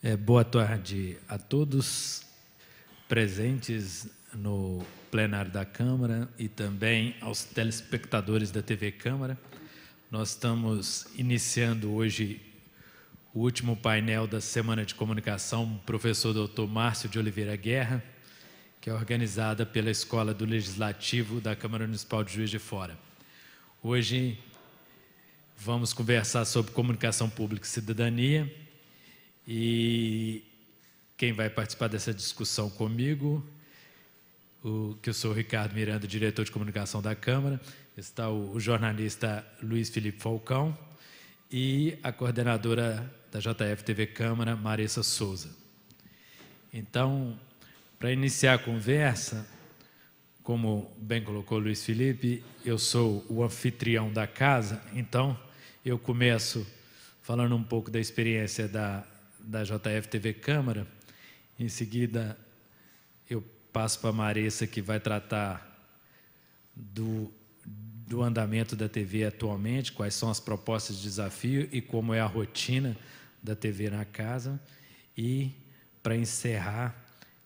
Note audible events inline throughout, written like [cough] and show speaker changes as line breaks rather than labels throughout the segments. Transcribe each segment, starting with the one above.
É, boa tarde a todos presentes no plenário da Câmara e também aos telespectadores da TV Câmara. Nós estamos iniciando hoje o último painel da Semana de Comunicação, professor Dr. Márcio de Oliveira Guerra, que é organizada pela Escola do Legislativo da Câmara Municipal de Juiz de Fora. Hoje vamos conversar sobre comunicação pública e cidadania e quem vai participar dessa discussão comigo, o, que eu sou o Ricardo Miranda, diretor de comunicação da Câmara, está o, o jornalista Luiz Felipe Falcão e a coordenadora da JFTV Câmara, Marissa Souza. Então, para iniciar a conversa, como bem colocou Luiz Felipe, eu sou o anfitrião da casa, então eu começo falando um pouco da experiência da da JF TV Câmara. Em seguida, eu passo para a Maressa, que vai tratar do, do andamento da TV atualmente, quais são as propostas de desafio e como é a rotina da TV na casa. E, para encerrar,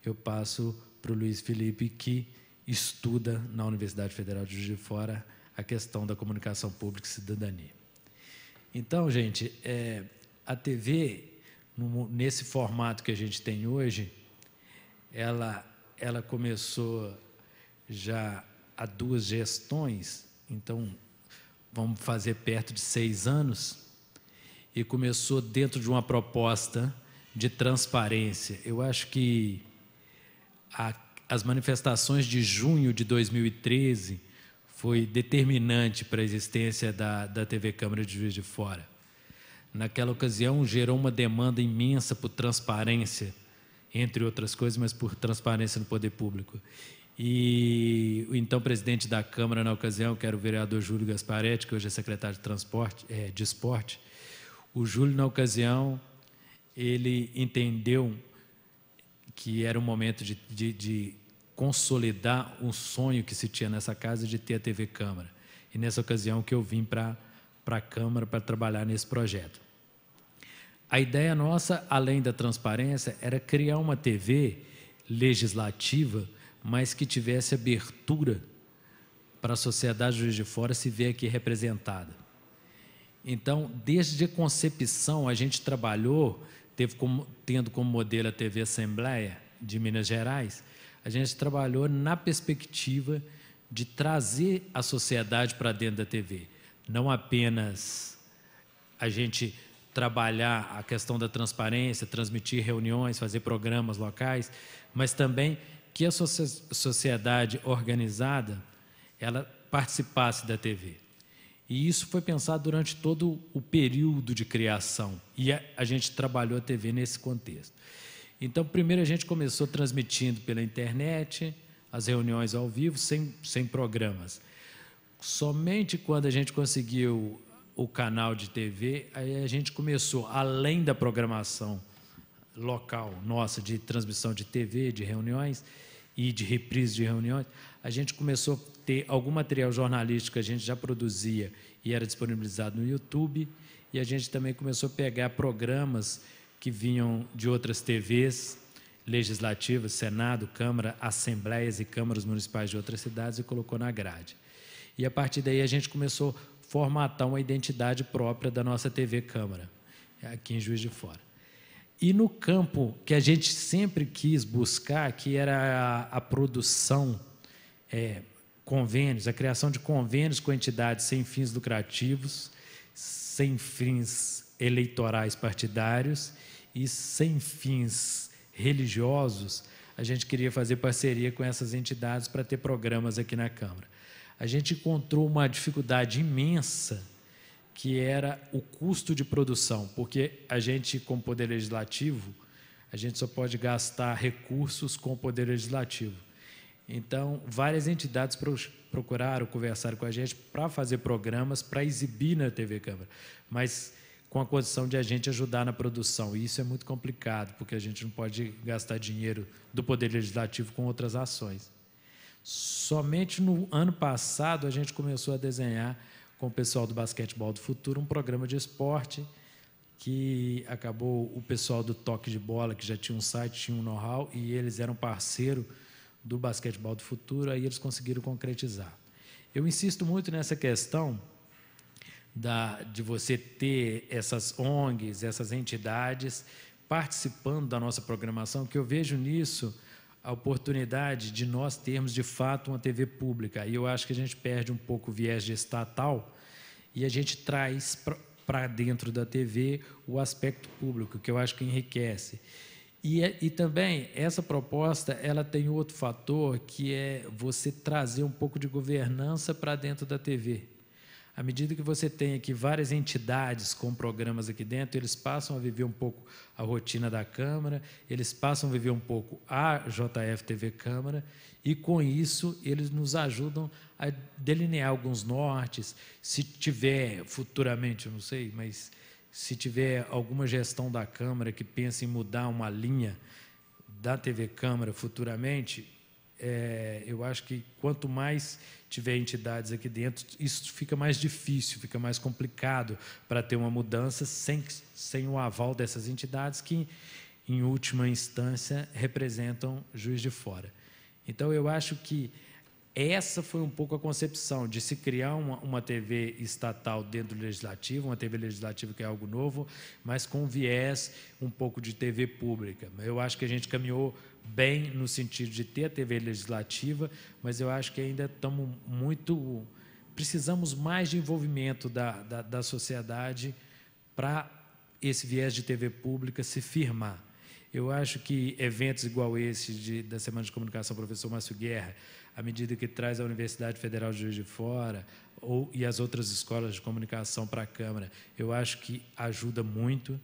eu passo para o Luiz Felipe, que estuda na Universidade Federal de Juiz de Fora a questão da comunicação pública e cidadania. Então, gente, é, a TV nesse formato que a gente tem hoje, ela, ela começou já há duas gestões, então vamos fazer perto de seis anos, e começou dentro de uma proposta de transparência. Eu acho que a, as manifestações de junho de 2013 foi determinante para a existência da, da TV Câmara de Juiz de Fora naquela ocasião gerou uma demanda imensa por transparência, entre outras coisas, mas por transparência no poder público. E o então presidente da Câmara, na ocasião, que era o vereador Júlio Gasparetti, que hoje é secretário de, transporte, é, de Esporte, o Júlio, na ocasião, ele entendeu que era o momento de, de, de consolidar um sonho que se tinha nessa casa de ter a TV Câmara. E nessa ocasião que eu vim para a Câmara para trabalhar nesse projeto. A ideia nossa, além da transparência, era criar uma TV legislativa, mas que tivesse abertura para a sociedade Juiz de Fora se ver aqui representada. Então, desde a concepção, a gente trabalhou, como, tendo como modelo a TV Assembleia de Minas Gerais, a gente trabalhou na perspectiva de trazer a sociedade para dentro da TV. Não apenas a gente trabalhar a questão da transparência, transmitir reuniões, fazer programas locais, mas também que a sociedade organizada ela participasse da TV. E isso foi pensado durante todo o período de criação. E a, gente trabalhou a TV nesse contexto. Então, primeiro a gente começou transmitindo pela internet, as reuniões ao vivo, sem, sem programas. Somente quando a gente conseguiu o canal de TV, aí a gente começou, além da programação local nossa de transmissão de TV, de reuniões e de reprise de reuniões, a gente começou a ter algum material jornalístico que a gente já produzia e era disponibilizado no YouTube, e a gente também começou a pegar programas que vinham de outras TVs legislativas, Senado, Câmara, assembleias e câmaras municipais de outras cidades e colocou na grade. E a partir daí a gente começou a formatar uma identidade própria da nossa TV Câmara, aqui em Juiz de Fora. E no campo que a gente sempre quis buscar, que era a, a produção, é, convênios, a criação de convênios com entidades sem fins lucrativos, sem fins eleitorais partidários e sem fins religiosos, a gente queria fazer parceria com essas entidades para ter programas aqui na Câmara a gente encontrou uma dificuldade imensa que era o custo de produção, porque a gente, com o poder legislativo, a gente só pode gastar recursos com o poder legislativo. Então, várias entidades procuraram, conversar com a gente para fazer programas para exibir na TV Câmara, mas com a condição de a gente ajudar na produção. E isso é muito complicado, porque a gente não pode gastar dinheiro do Poder Legislativo com outras ações. Somente no ano passado a gente começou a desenhar com o pessoal do Basquetebol do Futuro um programa de esporte que acabou o pessoal do Toque de Bola, que já tinha um site, tinha um know-how, e eles eram parceiro do Basquetebol do Futuro, aí eles conseguiram concretizar. Eu insisto muito nessa questão da, de você ter essas ONGs, essas entidades participando da nossa programação, que eu vejo nisso a oportunidade de nós termos de fato uma TV pública. E eu acho que a gente perde um pouco o viés de estatal e a gente traz para dentro da TV o aspecto público, que eu acho que enriquece. E, é, e também essa proposta ela tem outro fator que é você trazer um pouco de governança para dentro da TV. À medida que você tem aqui várias entidades com programas aqui dentro, eles passam a viver um pouco a rotina da Câmara, eles passam a viver um pouco a JFTV Câmara, e com isso eles nos ajudam a delinear alguns nortes. Se tiver futuramente, não sei, mas se tiver alguma gestão da Câmara que pense em mudar uma linha da TV Câmara futuramente, é, eu acho que quanto mais tiver entidades aqui dentro, isso fica mais difícil, fica mais complicado para ter uma mudança sem, sem o aval dessas entidades que, em última instância, representam juiz de fora. Então, eu acho que essa foi um pouco a concepção de se criar uma, uma TV estatal dentro do legislativo, uma TV legislativa que é algo novo, mas com viés um pouco de TV pública. Eu acho que a gente caminhou bem no sentido de ter a TV legislativa, mas eu acho que ainda estamos muito. Precisamos mais de envolvimento da, da, da sociedade para esse viés de TV pública se firmar. Eu acho que eventos igual esse de, da Semana de Comunicação Professor Márcio Guerra, à medida que traz a Universidade Federal de Juiz de Fora ou, e as outras escolas de comunicação para a Câmara, eu acho que ajuda muito.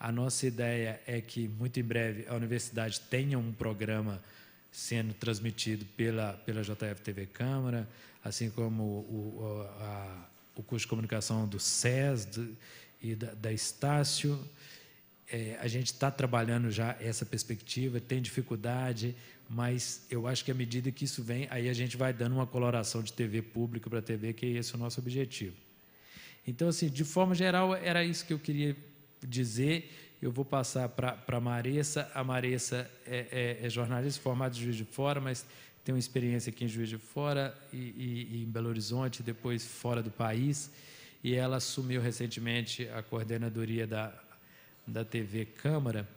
A nossa ideia é que, muito em breve, a universidade tenha um programa sendo transmitido pela, pela JF TV Câmara, assim como o, a, o curso de comunicação do SES do, e da, da Estácio. É, a gente está trabalhando já essa perspectiva, tem dificuldade, mas eu acho que à medida que isso vem, aí a gente vai dando uma coloração de TV pública para TV, que é esse o nosso objetivo. Então, assim, de forma geral, era isso que eu queria dizer, eu vou passar para a Maressa. A Maressa é, é, é, jornalista formada em Juiz de Fora, mas tem uma experiência aqui em Juiz de Fora e, e, e em Belo Horizonte, depois fora do país. E ela assumiu recentemente a coordenadoria da, da TV Câmara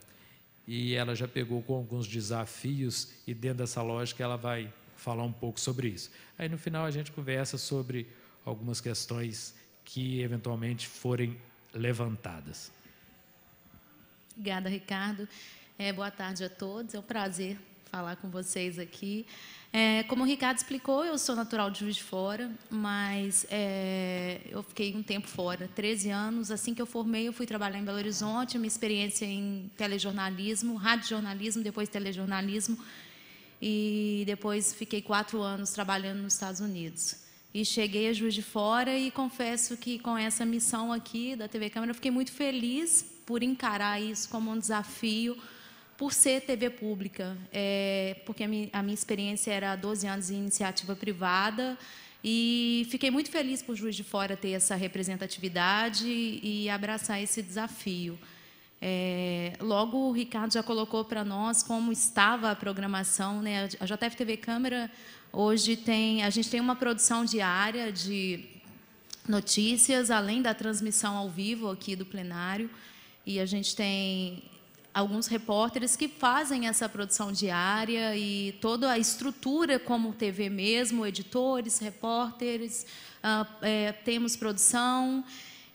e ela já pegou com alguns desafios e dentro dessa lógica ela vai falar um pouco sobre isso. Aí no final a gente conversa sobre algumas questões que eventualmente forem levantadas.
Obrigada, Ricardo. É, boa tarde a todos. É um prazer falar com vocês aqui. É, como o Ricardo explicou, eu sou natural de Juiz de Fora, mas é, eu fiquei um tempo fora, 13 anos. Assim que eu formei, eu fui trabalhar em Belo Horizonte, minha experiência em telejornalismo, radiojornalismo, depois telejornalismo, e depois fiquei quatro anos trabalhando nos Estados Unidos. E cheguei a Juiz de Fora e confesso que com essa missão aqui da TV Câmara, eu fiquei muito feliz por encarar isso como um desafio, por ser TV pública, é, porque a minha, a minha experiência era 12 anos em iniciativa privada. E fiquei muito feliz por Juiz de Fora ter essa representatividade e abraçar esse desafio. É, logo, o Ricardo já colocou para nós como estava a programação. Né? A JFTV Câmara hoje tem... A gente tem uma produção diária de notícias, além da transmissão ao vivo aqui do plenário. E a gente tem alguns repórteres que fazem essa produção diária e toda a estrutura como TV mesmo, editores, repórteres, uh, é, temos produção.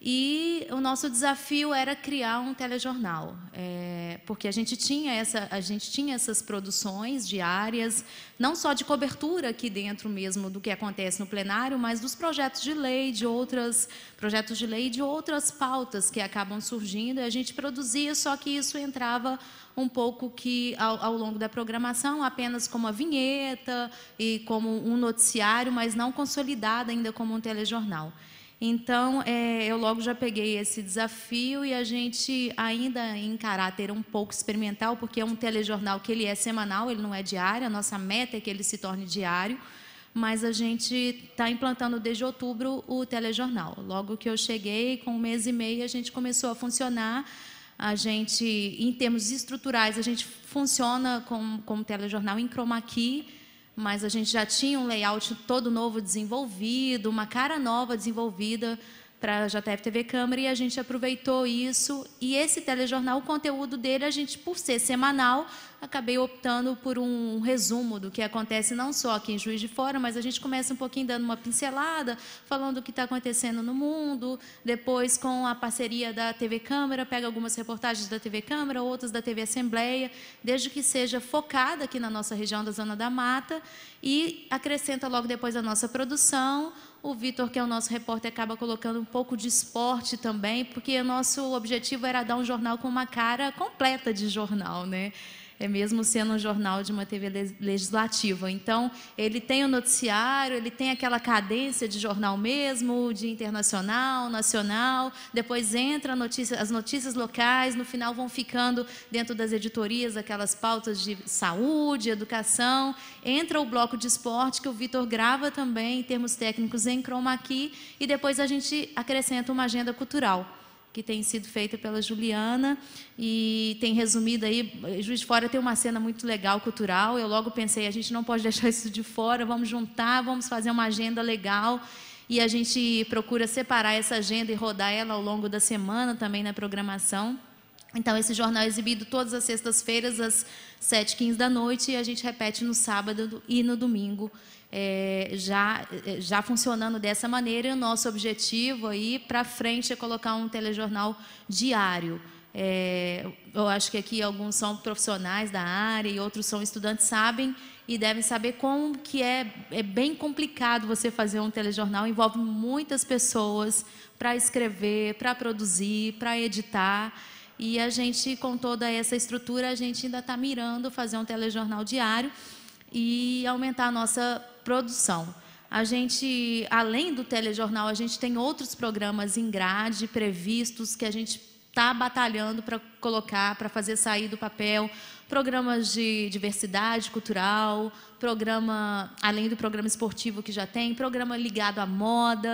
E o nosso desafio era criar um telejornal, é, porque a gente, tinha essa, a gente tinha essas produções diárias, não só de cobertura aqui dentro mesmo do que acontece no plenário, mas dos projetos de lei, de outras projetos de lei, de outras pautas que acabam surgindo. E a gente produzia, só que isso entrava um pouco que ao, ao, longo da programação apenas como a vinheta e como um noticiário, mas não consolidado ainda como um telejornal. Então, é, eu logo já peguei esse desafio e a gente, ainda em caráter um pouco experimental, porque é um telejornal que ele é semanal, ele não é diário, a nossa meta é que ele se torne diário, mas a gente está implantando desde outubro o telejornal. Logo que eu cheguei, com um mês e meio, a gente começou a funcionar. A gente, em termos estruturais, a gente funciona com, com o telejornal em chroma key, mas a gente já tinha um layout todo novo desenvolvido, uma cara nova desenvolvida para a JFTV Câmara e a gente aproveitou isso. E esse telejornal, o conteúdo dele, a gente, por ser semanal, acabei optando por um resumo do que acontece não só aqui em Juiz de Fora, mas a gente começa um pouquinho dando uma pincelada, falando do que está acontecendo no mundo, depois com a parceria da TV Câmara, pega algumas reportagens da TV Câmara, outras da TV Assembleia, desde que seja focada aqui na nossa região da Zona da Mata e acrescenta logo depois a nossa produção, o Vitor, que é o nosso repórter, acaba colocando um pouco de esporte também, porque o nosso objetivo era dar um jornal com uma cara completa de jornal, né? é mesmo sendo um jornal de uma TV legislativa. Então, ele tem o noticiário, ele tem aquela cadência de jornal mesmo, de internacional, nacional, depois entra notícia, as notícias locais, no final vão ficando dentro das editorias aquelas pautas de saúde, educação, entra o bloco de esporte que o Vitor grava também em termos técnicos em chroma key e depois a gente acrescenta uma agenda cultural que tem sido feita pela Juliana e tem resumido aí, Juiz de Fora tem uma cena muito legal cultural, eu logo pensei, a gente não pode deixar [laughs] isso de fora, vamos juntar, vamos fazer uma agenda legal e a gente procura separar essa agenda e rodar ela ao longo da semana também na programação. Então, esse jornal é exibido todas as sextas-feiras, às 7h15 da noite, e a gente repete no sábado e no domingo é, já, é, já funcionando dessa maneira. E o nosso objetivo aí é para frente é colocar um telejornal diário. É, eu acho que aqui alguns são profissionais da área e outros são estudantes, sabem e devem saber como que é, é bem complicado você fazer um telejornal, envolve muitas pessoas para escrever, para produzir, para editar. E a gente, com toda essa estrutura, a gente ainda está mirando fazer um telejornal diário e aumentar a nossa produção. A gente, além do telejornal, a gente tem outros programas em grade previstos que a gente está batalhando para colocar, para fazer sair do papel. Programas de diversidade cultural, programa, além do programa esportivo que já tem, programa ligado à moda,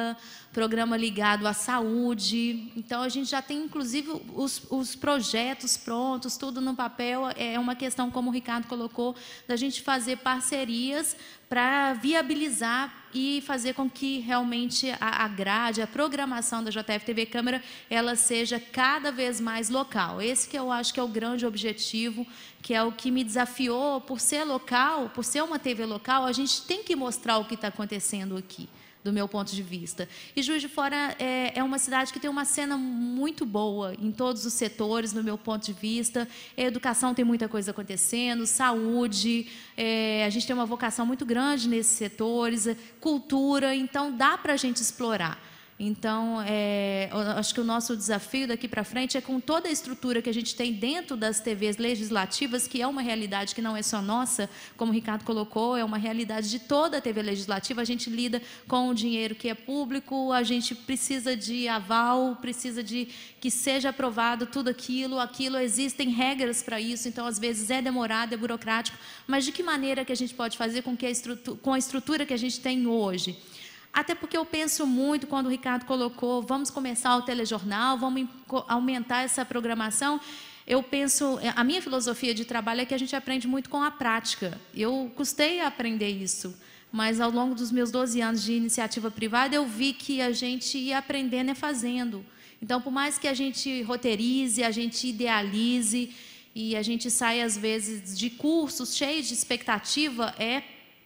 programa ligado à saúde. Então, a gente já tem, inclusive, os, os, projetos prontos, tudo no papel. É, é uma questão, como o Ricardo colocou, da gente fazer parcerias para viabilizar e fazer com que realmente a, a grade, a programação da JF TV Câmara, ela seja cada vez mais local. Esse que eu acho que é o grande objetivo, que é o que me desafiou, por ser local, por ser uma TV local, a gente tem que mostrar o que está acontecendo aqui do meu ponto de vista. E Juiz de Fora é, é, uma cidade que tem uma cena muito boa em todos os setores, no meu ponto de vista. A educação tem muita coisa acontecendo, saúde, é, a gente tem uma vocação muito grande nesses setores, cultura, então dá para a gente explorar. Então, é, acho que o nosso desafio daqui para frente é com toda a estrutura que a gente tem dentro das TVs legislativas, que é uma realidade que não é só nossa, como o Ricardo colocou, é uma realidade de toda a TV legislativa. A gente lida com o dinheiro que é público, a gente precisa de aval, precisa de que seja aprovado tudo aquilo, aquilo existem regras para isso, então às vezes é demorado, é burocrático, mas de que maneira que a gente pode fazer com que a estrutura, com a estrutura que a gente tem hoje? Até porque eu penso muito quando o Ricardo colocou, vamos começar o telejornal, vamos aumentar essa programação. Eu penso, é, a minha filosofia de trabalho é que a gente aprende muito com a prática. Eu custei a aprender isso, mas ao longo dos meus 12 anos de iniciativa privada, eu vi que a gente ia aprendendo é fazendo. Então, por mais que a gente roteirize, a gente idealize, e a gente saia às vezes, de cursos cheios de expectativa, é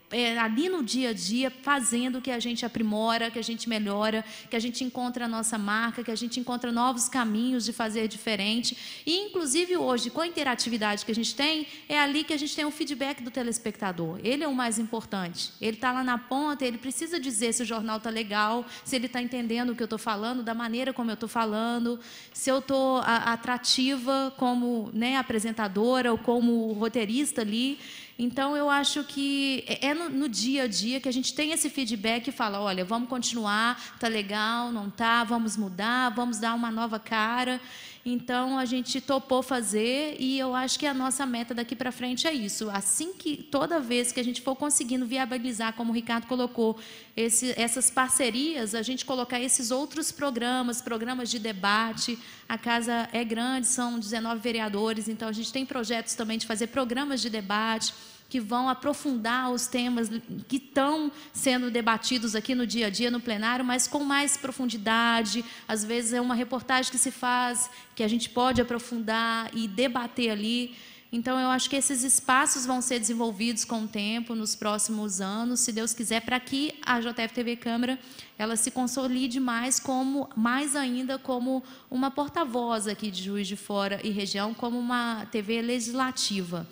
é, ali no dia a dia, fazendo que a gente aprimora, que a gente melhora, que a gente encontra a nossa marca, que a gente encontra novos caminhos de fazer diferente. E, inclusive, hoje, com a interatividade que a gente tem, é ali que a gente tem o feedback do telespectador. Ele é o mais importante. Ele está lá na ponta, ele precisa dizer se o jornal está legal, se ele está entendendo o que eu estou falando, da maneira como eu estou falando, se eu estou atrativa como né, apresentadora ou como roteirista ali. Então, eu acho que é, é no, no, dia a dia que a gente tem esse feedback e fala: olha, vamos continuar, tá legal, não tá, vamos mudar, vamos dar uma nova cara. Então a gente topou fazer e eu acho que a nossa meta daqui para frente é isso. Assim que toda vez que a gente for conseguindo viabilizar, como o Ricardo colocou, esse, essas parcerias, a gente colocar esses outros programas, programas de debate. A casa é grande, são 19 vereadores, então a gente tem projetos também de fazer programas de debate que vão aprofundar os temas que estão sendo debatidos aqui no dia a dia, no plenário, mas com mais profundidade. Às vezes é uma reportagem que se faz, que a gente pode aprofundar e debater ali. Então, eu acho que esses espaços vão ser desenvolvidos com o tempo, nos próximos anos, se Deus quiser, para que a JFTV Câmara ela se consolide mais como, mais ainda como uma porta-voz aqui de Juiz de Fora e região, como uma TV legislativa.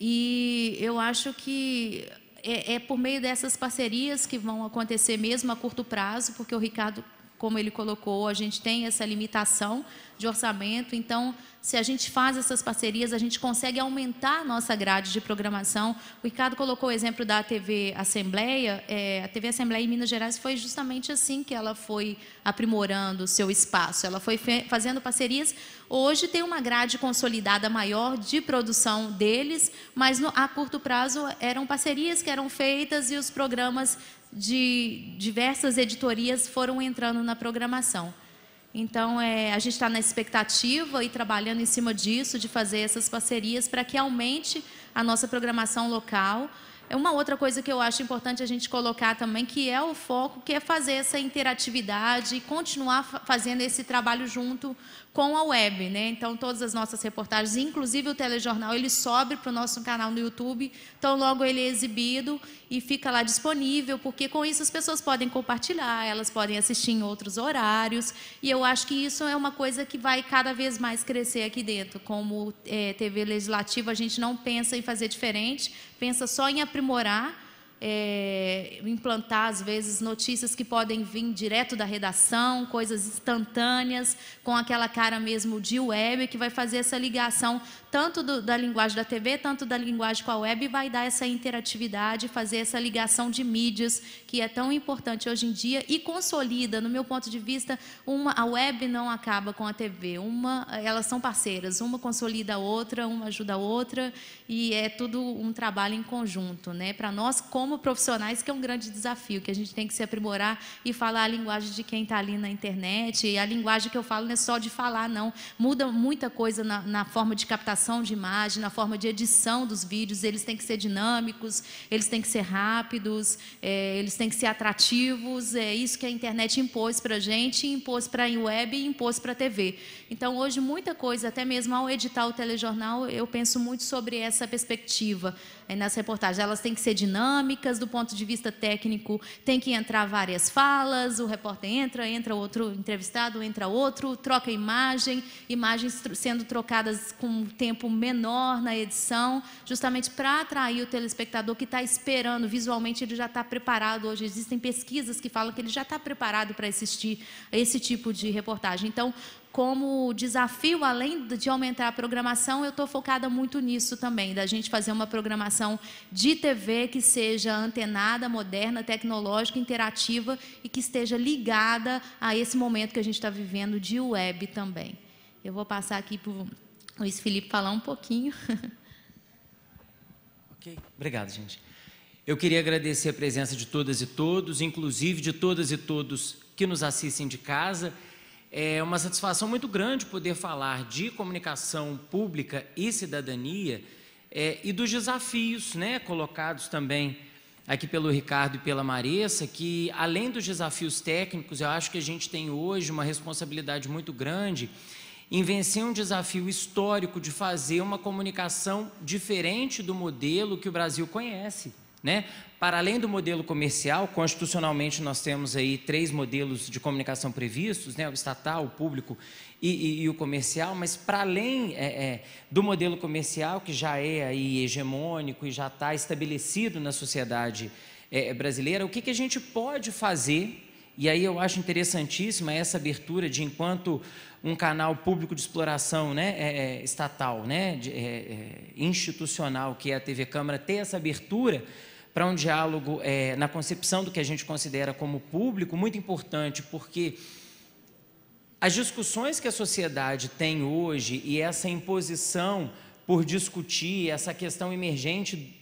E eu acho que é, é, por meio dessas parcerias que vão acontecer mesmo a curto prazo, porque o Ricardo como ele colocou, a gente tem essa limitação de orçamento, então se a gente faz essas parcerias, a gente consegue aumentar a nossa grade de programação. O Ricardo colocou o exemplo da TV Assembleia. É, a TV Assembleia em Minas Gerais foi justamente assim que ela foi aprimorando o seu espaço. Ela foi fazendo parcerias. Hoje tem uma grade consolidada maior de produção deles, mas no, a curto prazo eram parcerias que eram feitas e os programas de diversas editorias foram entrando na programação. Então, é, a gente está na expectativa e trabalhando em cima disso, de fazer essas parcerias para que aumente a nossa programação local. É uma outra coisa que eu acho importante a gente colocar também, que é o foco, que é fazer essa interatividade e continuar fazendo esse trabalho junto com a web, né? Então todas as nossas reportagens, inclusive o telejornal, ele sobe para o nosso canal no YouTube, então logo ele é exibido e fica lá disponível, porque com isso as pessoas podem compartilhar, elas podem assistir em outros horários, e eu acho que isso é uma coisa que vai cada vez mais crescer aqui dentro. Como é, TV legislativa, a gente não pensa em fazer diferente, pensa só em aprimorar é, implantar, às vezes, notícias que podem vir direto da redação, coisas instantâneas, com aquela cara mesmo de web, que vai fazer essa ligação tanto do, da linguagem da TV, tanto da linguagem com a web, e vai dar essa interatividade, fazer essa ligação de mídias, que é tão importante hoje em dia, e consolida, no meu ponto de vista, uma, a web não acaba com a TV, uma, elas são parceiras, uma consolida a outra, uma ajuda a outra, e é tudo um trabalho em conjunto. Né? Para nós, como como profissionais, que é um grande desafio, que a gente tem que se aprimorar e falar a linguagem de quem está ali na internet. E a linguagem que eu falo não é só de falar, não. Muda muita coisa na, na forma de captação de imagem, na forma de edição dos vídeos. Eles têm que ser dinâmicos, eles têm que ser rápidos, é, eles têm que ser atrativos. É isso que a internet impôs para a gente, impôs para a web e impôs para a TV. Então, hoje, muita coisa, até mesmo ao editar o telejornal, eu penso muito sobre essa perspectiva é, nas reportagens. Elas têm que ser dinâmicas do ponto de vista técnico, tem que entrar várias falas, o repórter entra, entra outro entrevistado, entra outro, troca imagem, imagens sendo trocadas com um tempo menor na edição, justamente para atrair o telespectador que está esperando, visualmente ele já está preparado. Hoje existem pesquisas que falam que ele já está preparado para assistir a esse tipo de reportagem. Então, como desafio, além de aumentar a programação, eu estou focada muito nisso também, da gente fazer uma programação de TV que seja antenada, moderna, tecnológica, interativa e que esteja ligada a esse momento que a gente está vivendo de web também. Eu vou passar aqui para o Luiz Felipe falar um pouquinho. [laughs]
Ok, obrigado, gente. Eu queria agradecer a presença de todas e todos, inclusive de todas e todos que nos assistem de casa é uma satisfação muito grande poder falar de comunicação pública e cidadania é, e dos desafios né, colocados também aqui pelo Ricardo e pela Marissa, que além dos desafios técnicos, eu acho que a gente tem hoje uma responsabilidade muito grande em vencer um desafio histórico de fazer uma comunicação diferente do modelo que o Brasil conhece. Né? Para além do modelo comercial, constitucionalmente nós temos aí três modelos de comunicação previstos, né? o estatal, o público e, e, e o comercial, mas para além é, é, do modelo comercial, que já é aí hegemônico e já está estabelecido na sociedade é, brasileira, o que, que a gente pode fazer e aí eu acho interessantíssima essa abertura de enquanto um canal público de exploração né, é, é estatal, né, de, é, é, institucional, que é a TV Câmara, ter essa abertura para um diálogo é, na concepção do que a gente considera como público muito importante, porque as discussões que a sociedade tem hoje e essa imposição por discutir essa questão emergente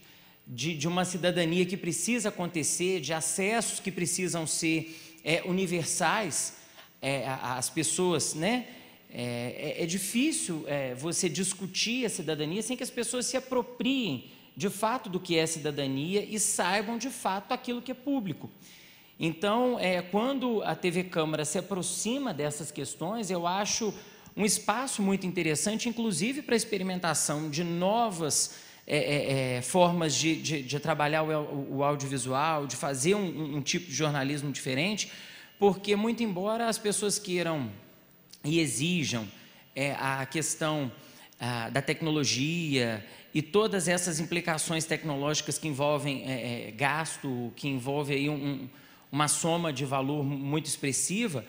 de, de uma cidadania que precisa acontecer, de acessos que precisam ser é, universais é, às pessoas, né? É, é, é difícil é, você discutir a cidadania sem que as pessoas se apropriem de fato do que é cidadania e saibam de fato aquilo que é público. Então, é, quando a TV Câmara se aproxima dessas questões, eu acho um espaço muito interessante, inclusive para a experimentação de novas é, é, é formas de, de, de trabalhar o, o, audiovisual, de fazer um, um tipo de jornalismo diferente, porque, muito embora as pessoas queiram e exijam é, a questão a, ah, da tecnologia e todas essas implicações tecnológicas que envolvem é, é, gasto, que envolve aí um, um, uma soma de valor muito expressiva,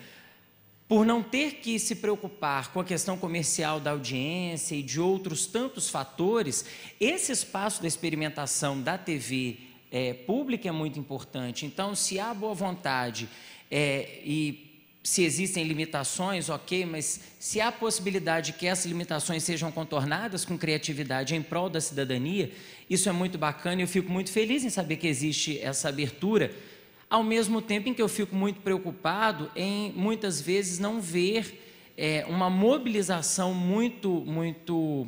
por não ter que se preocupar com a questão comercial da audiência e de outros tantos fatores, esse espaço da experimentação da TV é, pública é muito importante. Então, se há boa vontade é, e se existem limitações, ok, mas se há possibilidade que essas limitações sejam contornadas com criatividade em prol da cidadania, isso é muito bacana e eu fico muito feliz em saber que existe essa abertura. Ao mesmo tempo em que eu fico muito preocupado em muitas vezes não ver é, uma mobilização muito, muito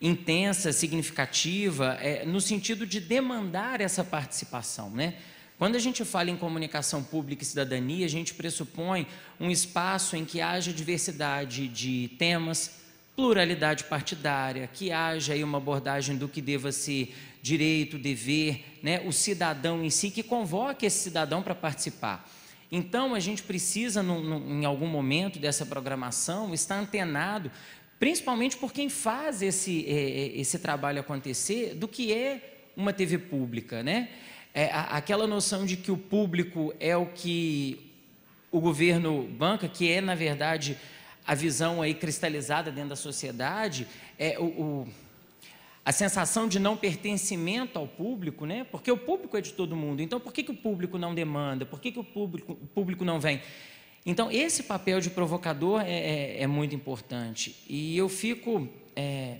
intensa, significativa, é, no sentido de demandar essa participação, né? Quando a gente fala em comunicação pública e cidadania, a gente pressupõe um espaço em que haja diversidade de temas, pluralidade partidária, que haja aí uma abordagem do que deva ser direito, dever, né, o cidadão em si, que convoque esse cidadão para participar. Então, a gente precisa, num, num, em algum momento dessa programação, estar antenado, principalmente por quem faz esse, é, é esse trabalho acontecer, do que é uma TV pública, né? é, aquela noção de que o público é o que o governo banca, que é, na verdade, a visão aí cristalizada dentro da sociedade, é o, o, a sensação de não pertencimento ao público, né? porque o público é de todo mundo, então por que, que o público não demanda, por que, que o, público, o público não vem? Então, esse papel de provocador é, é, é muito importante. E eu fico é,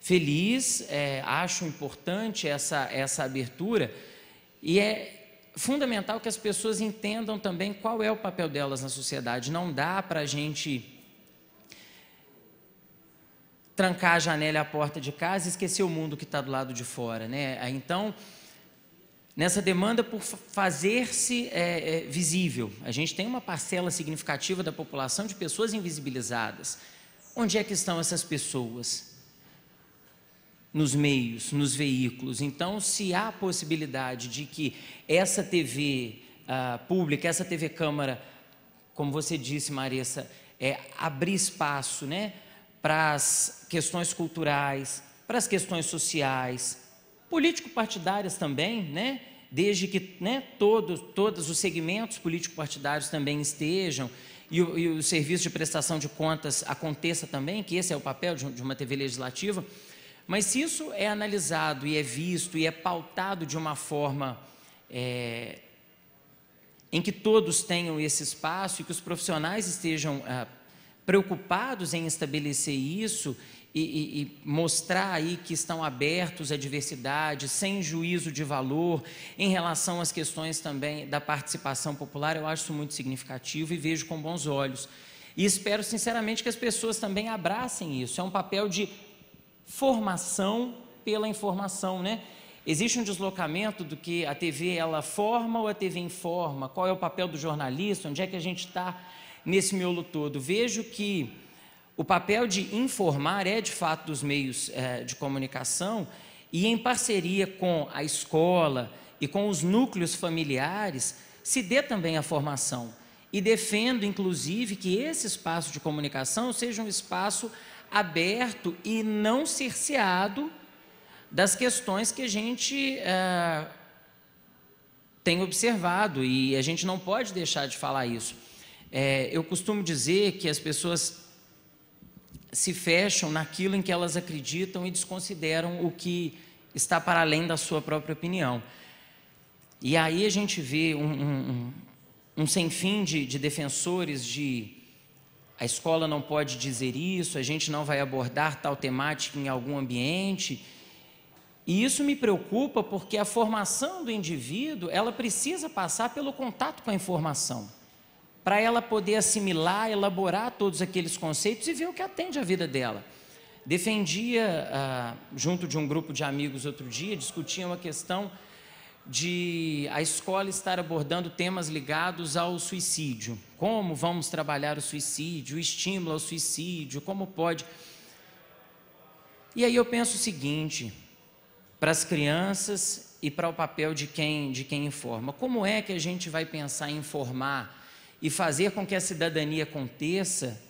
feliz, é, acho importante essa, essa abertura, e é fundamental que as pessoas entendam também qual é o papel delas na sociedade. Não dá para a gente trancar a janela e a porta de casa e esquecer o mundo que está do lado de fora. Né? Então, nessa demanda por fazer-se é, é, visível, a gente tem uma parcela significativa da população de pessoas invisibilizadas. Onde é que estão essas pessoas? nos meios, nos veículos. Então, se há a possibilidade de que essa TV uh, ah, pública, essa TV Câmara, como você disse, Marissa, é, abrir espaço né, para as questões culturais, para as questões sociais, político-partidárias também, né? desde que né, todos, todos os segmentos político-partidários também estejam e o, e o, serviço de prestação de contas aconteça também, que esse é o papel de, de uma TV legislativa, mas se isso é analisado e é visto e é pautado de uma forma é, em que todos tenham esse espaço e que os profissionais estejam ah, preocupados em estabelecer isso e, e, e, mostrar aí que estão abertos à diversidade, sem juízo de valor, em relação às questões também da participação popular, eu acho isso muito significativo e vejo com bons olhos. E espero sinceramente que as pessoas também abracem isso. É um papel de formação pela informação, né? Existe um deslocamento do que a TV ela forma ou a TV informa? Qual é o papel do jornalista? Onde é que a gente está nesse miolo todo? Vejo que o papel de informar é de fato dos meios é, de comunicação e em parceria com a escola e com os núcleos familiares se dê também a formação. E defendo, inclusive, que esse espaço de comunicação seja um espaço aberto e não cerceado das questões que a gente é, tem observado e a gente não pode deixar de falar isso. É, eu costumo dizer que as pessoas se fecham naquilo em que elas acreditam e desconsideram o que está para além da sua própria opinião. E aí a gente vê um, um, um sem fim de, de defensores de a escola não pode dizer isso, a gente não vai abordar tal temática em algum ambiente. E isso me preocupa porque a formação do indivíduo, ela precisa passar pelo contato com a informação, para ela poder assimilar, elaborar todos aqueles conceitos e ver o que atende à vida dela. Defendia, ah, junto de um grupo de amigos outro dia, discutia uma questão de a escola estar abordando temas ligados ao suicídio. Como vamos trabalhar o suicídio, o estímulo ao suicídio, como pode. E aí eu penso o seguinte, para as crianças e para o papel de quem, de quem informa. Como é que a gente vai pensar em informar e fazer com que a cidadania aconteça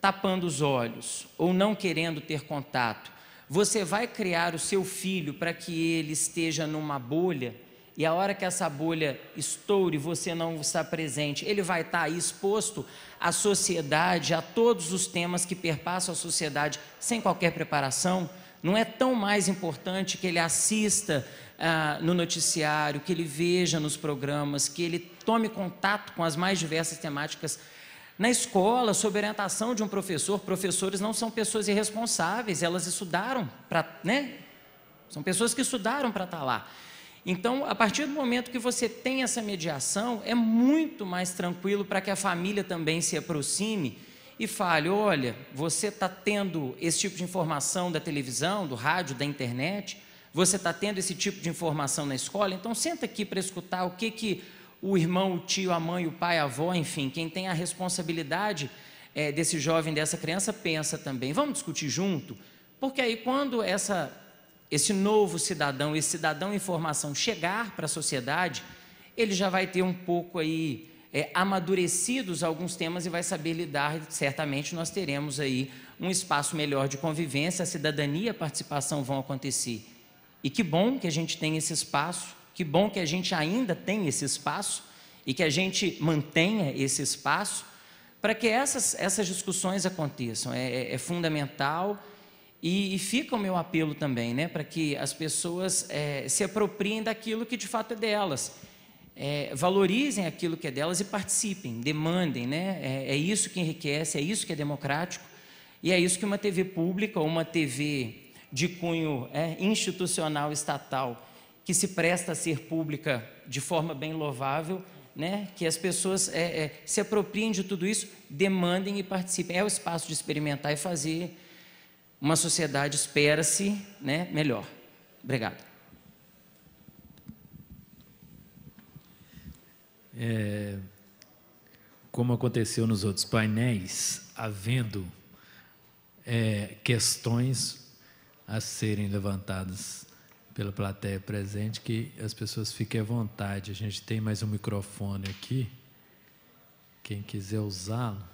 tapando os olhos ou não querendo ter contato? Você vai criar o seu filho para que ele esteja numa bolha e a hora que essa bolha estoure, você não está presente. Ele vai estar exposto à sociedade, a todos os temas que perpassam a sociedade sem qualquer preparação. Não é tão mais importante que ele assista ah, no noticiário, que ele veja nos programas, que ele tome contato com as mais diversas temáticas na escola, sob orientação de um professor, professores não são pessoas irresponsáveis, elas estudaram para, né? São pessoas que estudaram para estar tá lá. Então, a partir do momento que você tem essa mediação, é muito mais tranquilo para que a família também se aproxime e fale: olha, você está tendo esse tipo de informação da televisão, do rádio, da internet, você está tendo esse tipo de informação na escola, então senta aqui para escutar o que, que o irmão, o tio, a mãe, o pai, a avó, enfim, quem tem a responsabilidade é, desse jovem, dessa criança, pensa também. Vamos discutir junto? Porque aí, quando essa, esse novo cidadão, esse cidadão em formação chegar para a sociedade, ele já vai ter um pouco aí é, amadurecidos alguns temas e vai saber lidar. Certamente nós teremos aí um espaço melhor de convivência, a cidadania, a participação vão acontecer. E que bom que a gente tem esse espaço que bom que a gente ainda tem esse espaço e que a gente mantenha esse espaço para que essas, essas discussões aconteçam. É, é, é fundamental e, e, fica o meu apelo também, né, para que as pessoas é, se apropriem daquilo que de fato é delas. É, valorizem aquilo que é delas e participem, demandem, né? É, é, isso que enriquece, é isso que é democrático e é isso que uma TV pública ou uma TV de cunho é, institucional estatal que se presta a ser pública de forma bem louvável, né? que as pessoas é, é, se apropriem de tudo isso, demandem e participem. É o espaço de experimentar e fazer. Uma sociedade espera-se né, melhor. Obrigado.
É, como aconteceu nos outros painéis, havendo é, questões a serem levantadas pela plateia presente que as pessoas fiquem à vontade. A gente tem mais um microfone aqui. Quem quiser usá-lo.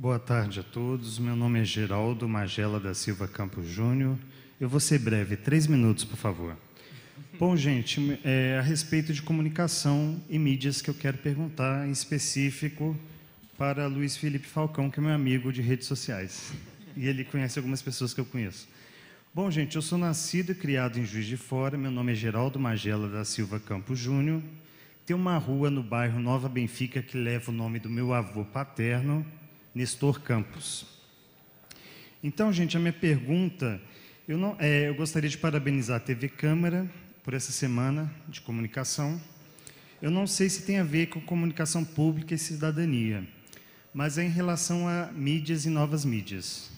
Boa tarde a todos. Meu nome é Geraldo Magela da Silva Campos Júnior. Eu vou ser breve, três minutos, por favor. Bom, gente, é, a respeito de comunicação e mídias que eu quero perguntar, em específico para Luiz Felipe Falcão, que é meu amigo de redes sociais. E ele conhece algumas pessoas que eu conheço. Bom, gente, eu sou nascido e criado em Juiz de Fora. Meu nome é Geraldo Magela da Silva Campos Júnior. Tem uma rua no bairro Nova Benfica que leva o nome do meu avô paterno, Nestor Campos. Então, gente, a minha pergunta, eu, não, é, eu gostaria de parabenizar a TV Câmara por essa semana de comunicação. Eu não sei se tem a ver com comunicação pública e cidadania, mas é em relação a mídias e novas mídias.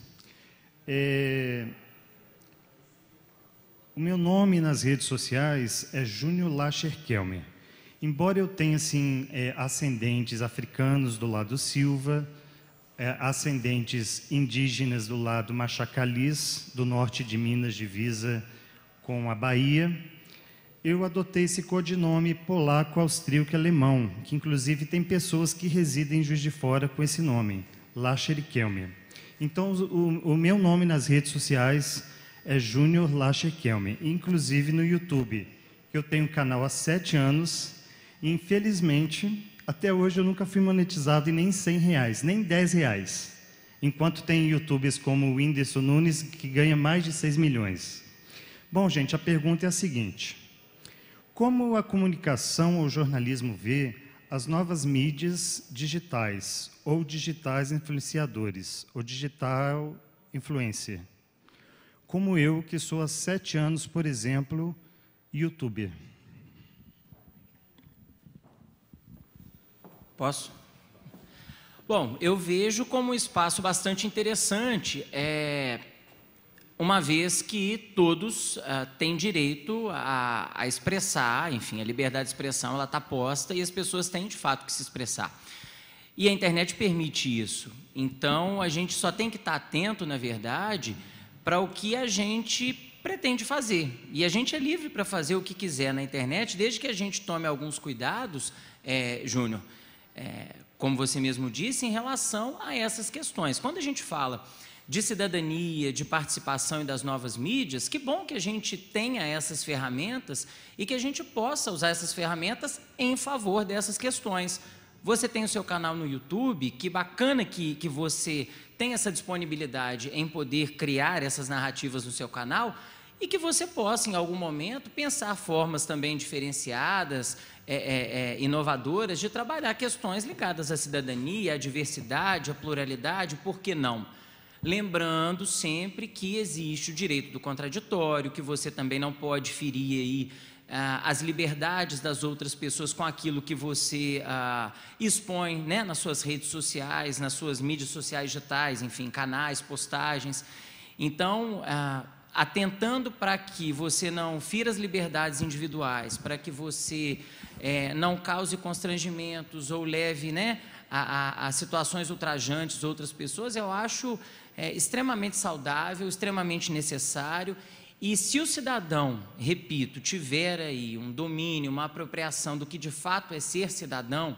É, o meu nome nas redes sociais é Júnior Lacher Kelmer. Embora eu tenha assim, é, ascendentes africanos do lado Silva, é, ascendentes indígenas do lado Machacalis, do norte de Minas, divisa com a Bahia. Eu adotei esse codinome polaco-austríaco-alemão, que inclusive tem pessoas que residem em Juiz de Fora com esse nome, Lascher Kelmer. Então, o, o, meu nome nas redes sociais é Júnior Lascher Kelmer, inclusive no YouTube. Eu tenho um canal há sete anos, e infelizmente até hoje eu nunca fui monetizado e nem 100 reais, nem 10 reais. Enquanto tem youtubers como o Whindersson Nunes, que ganha mais de 6 milhões. Bom, gente, a pergunta é a seguinte. Como a comunicação ou jornalismo vê as novas mídias digitais, ou digitais influenciadores, ou digital influencer? Como eu, que sou há sete anos, por exemplo, youtuber.
Posso? Bom, eu vejo como um espaço bastante interessante, é, uma vez que todos ah, têm direito a, a, expressar, enfim, a liberdade de expressão ela está posta e as pessoas têm de fato que se expressar. E a internet permite isso. Então a gente só tem que estar tá atento, na verdade, para o que a gente pretende fazer. E a gente é livre para fazer o que quiser na internet, desde que a gente tome alguns cuidados, é, Júnior é, como você mesmo disse, em relação a essas questões. Quando a gente fala de cidadania, de participação e das novas mídias, que bom que a gente tenha essas ferramentas e que a gente possa usar essas ferramentas em favor dessas questões. Você tem o seu canal no YouTube, que bacana que, que você tem essa disponibilidade em poder criar essas narrativas no seu canal, e que você possa, em algum momento, pensar formas também diferenciadas, é, é, é, inovadoras, de trabalhar questões ligadas à cidadania, à diversidade, à pluralidade, por que não? Lembrando sempre que existe o direito do contraditório, que você também não pode ferir aí ah, as liberdades das outras pessoas com aquilo que você ah, expõe né, nas suas redes sociais, nas suas mídias sociais digitais, enfim, canais, postagens. Então, ah, atentando para que você não fira as liberdades individuais, para que você é, não cause constrangimentos ou leve né, a, a, a situações ultrajantes outras pessoas, eu acho é, extremamente saudável, extremamente necessário. E se o cidadão, repito, tiver aí um domínio, uma apropriação do que de fato é ser cidadão,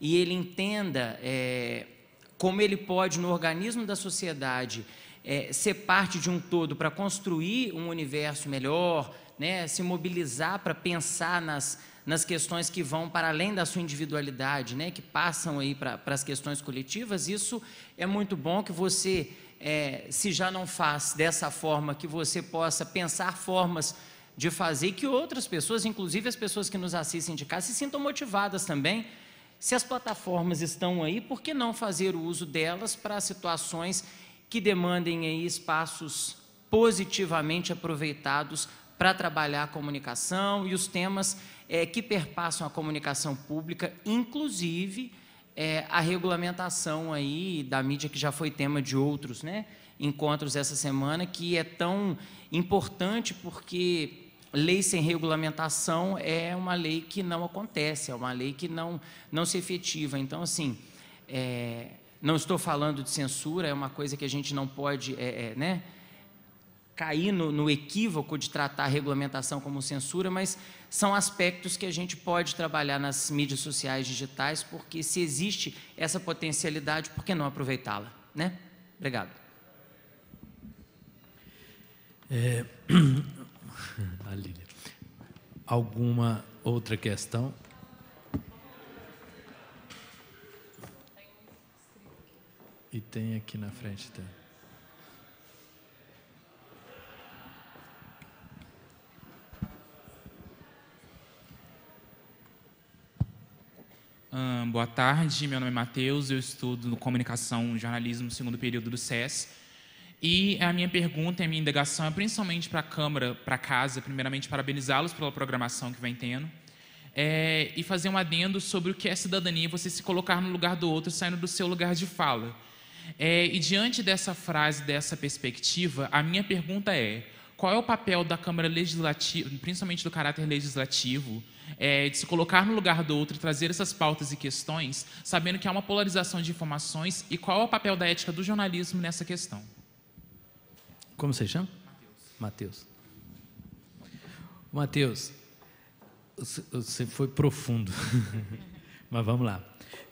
e ele entenda é, como ele pode, no organismo da sociedade, é, ser parte de um todo para construir um universo melhor, né, se mobilizar para pensar nas, nas questões que vão para além da sua individualidade, né, que passam aí para as questões coletivas, isso é muito bom que você, é, se já não faz dessa forma, que você possa pensar formas de fazer que outras pessoas, inclusive as pessoas que nos assistem de casa, se sintam motivadas também se as plataformas estão aí, por que não fazer o uso delas para situações que demandem aí espaços positivamente aproveitados para trabalhar a comunicação e os temas é, que perpassam a comunicação pública, inclusive é, a regulamentação aí da mídia que já foi tema de outros né, encontros essa semana, que é tão importante porque lei sem regulamentação é uma lei que não acontece, é uma lei que não, não se efetiva. Então, assim, é, não estou falando de censura, é uma coisa que a gente não pode é, é, né, cair no, no equívoco de tratar a regulamentação como censura, mas são aspectos que a gente pode trabalhar nas mídias sociais digitais, porque se existe essa potencialidade, por que não aproveitá-la? Né? Obrigado.
É... [clears throat] Alguma outra questão? e tem aqui na frente dele. Tá? boa tarde, meu nome é Matheus, eu estudo comunicação e jornalismo no segundo período do SES. E a minha pergunta e a minha indagação é principalmente para a Câmara, para a Casa, primeiramente parabenizá-los pela programação que vem tendo. É, e fazer um adendo sobre o que é cidadania, você se colocar no lugar do outro, saindo do seu lugar de fala. É, e diante dessa frase, dessa perspectiva, a minha pergunta é: qual é o papel da Câmara Legislativa, principalmente do caráter legislativo, é, de se colocar no lugar do outro e trazer essas pautas e questões, sabendo que há uma polarização de informações, e qual é o papel da ética do jornalismo nessa questão? Como você chama? Matheus. Matheus, você foi profundo, [laughs] mas vamos lá.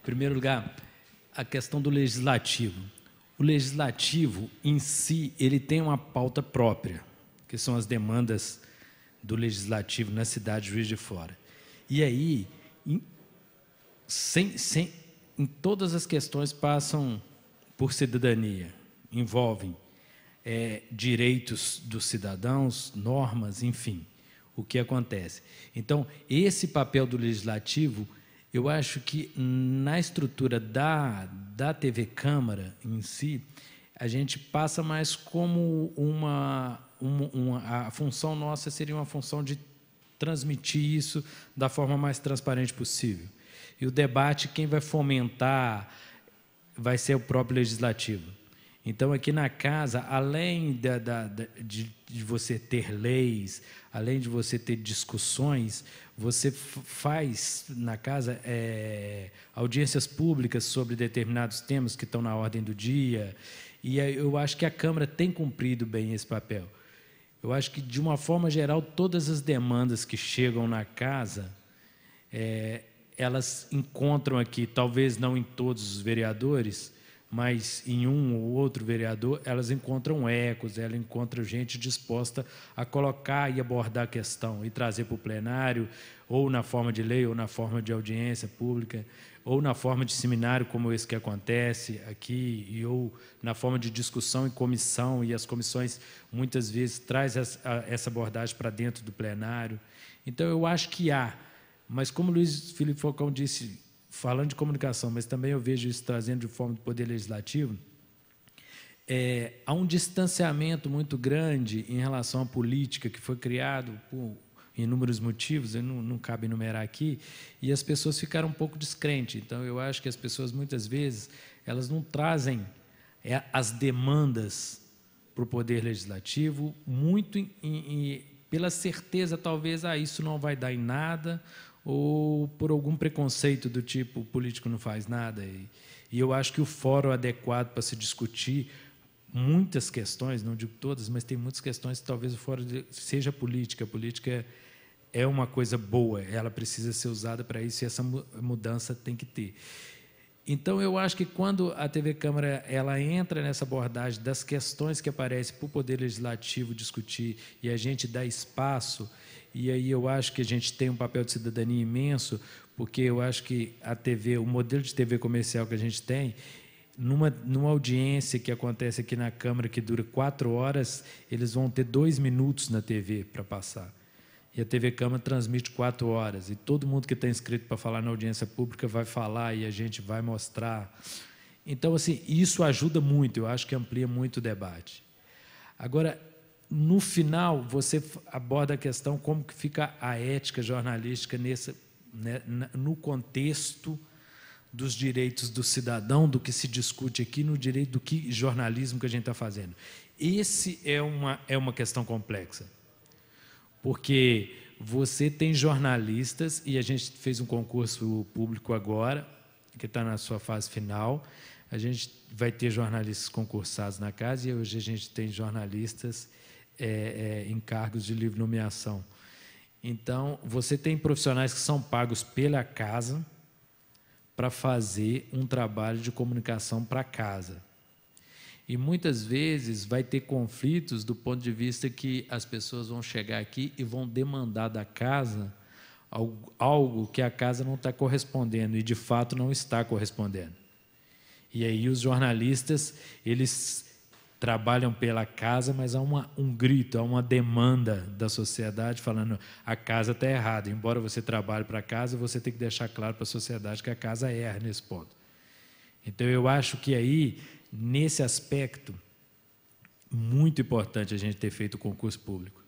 Em primeiro lugar, a questão do legislativo. O legislativo em si, ele tem uma pauta própria, que são as demandas do legislativo na cidade de Juiz de Fora. E aí, em, sem, sem, em todas as questões passam por cidadania, envolvem é, direitos dos cidadãos, normas, enfim, o que acontece. Então, esse papel do legislativo eu acho que na estrutura da, da TV Câmara em si, a gente passa mais como uma, uma, uma, a função nossa seria uma função de transmitir isso da forma mais transparente possível. E o debate, quem vai fomentar, vai ser o próprio legislativo. Então, aqui na casa, além da, da, da, de, de, você ter leis, além de você ter discussões, você faz na casa é, audiências públicas sobre determinados temas que estão na ordem do dia. E eu acho que a Câmara tem cumprido bem esse papel. Eu acho que, de uma forma geral, todas as demandas que chegam na casa, é, elas encontram aqui, talvez não em todos os vereadores, mas em um ou outro vereador elas encontram ecos, elas encontram gente disposta a colocar e abordar a questão e trazer para o plenário, ou na forma de lei, ou na forma de audiência pública, ou na forma de seminário como esse que acontece aqui, e ou na forma de discussão em comissão, e as comissões muitas vezes traz essa abordagem para dentro do plenário. Então eu acho que há, mas como Luiz Felipe Falcão disse falando de comunicação, mas também eu vejo isso trazendo de forma do Poder Legislativo, é, há um distanciamento muito grande em relação à política que foi criado por inúmeros motivos, eu não, não cabe enumerar aqui, e as pessoas ficaram um pouco descrentes. Então, eu acho que as pessoas, muitas vezes, elas não trazem é, as demandas para o Poder Legislativo, muito em, em, pela certeza, talvez, ah, isso não vai dar em nada, ou por algum preconceito do tipo o político não faz nada. E, e eu acho que o fórum adequado para se discutir muitas questões, não digo todas, mas tem muitas questões que talvez o fórum seja política. A política é uma coisa boa, ela precisa ser usada para isso e essa mudança tem que ter. Então, eu acho que quando a TV Câmara ela entra nessa abordagem das questões que aparecem para o Poder Legislativo discutir e a gente dá espaço, e aí eu acho que a gente tem um papel de cidadania imenso, porque eu acho que a TV, o modelo de TV comercial que a gente tem, numa, numa audiência que acontece aqui na Câmara, que dura quatro horas, eles vão ter dois minutos na TV para passar. E a TV Câmara transmite quatro horas. E todo mundo que está inscrito para falar na audiência pública vai falar e a gente vai mostrar. Então, assim, isso ajuda muito, eu acho que amplia muito o debate. Agora, no final, você aborda a questão como que fica a ética jornalística nesse, né, no contexto dos direitos do cidadão, do que se discute aqui, no direito do que jornalismo que a gente está fazendo. Esse é uma, é uma questão complexa, porque você tem jornalistas, e a gente fez um concurso público agora, que está na sua fase final, a gente vai ter jornalistas concursados na casa, e hoje a gente tem jornalistas é, é, em cargos de livre nomeação. Então, você tem profissionais que são pagos pela casa para fazer um trabalho de comunicação para a casa. E muitas vezes vai ter conflitos do ponto de vista que as pessoas vão chegar aqui e vão demandar da casa algo que a casa não está correspondendo e de fato não está correspondendo. E aí os jornalistas eles trabalham pela casa, mas há uma, um grito, há uma demanda da sociedade falando a casa está errada. Embora você trabalhe para a casa, você tem que deixar claro para a sociedade que a casa erra nesse ponto. Então, eu acho que aí, nesse aspecto, muito importante a gente ter feito o concurso público.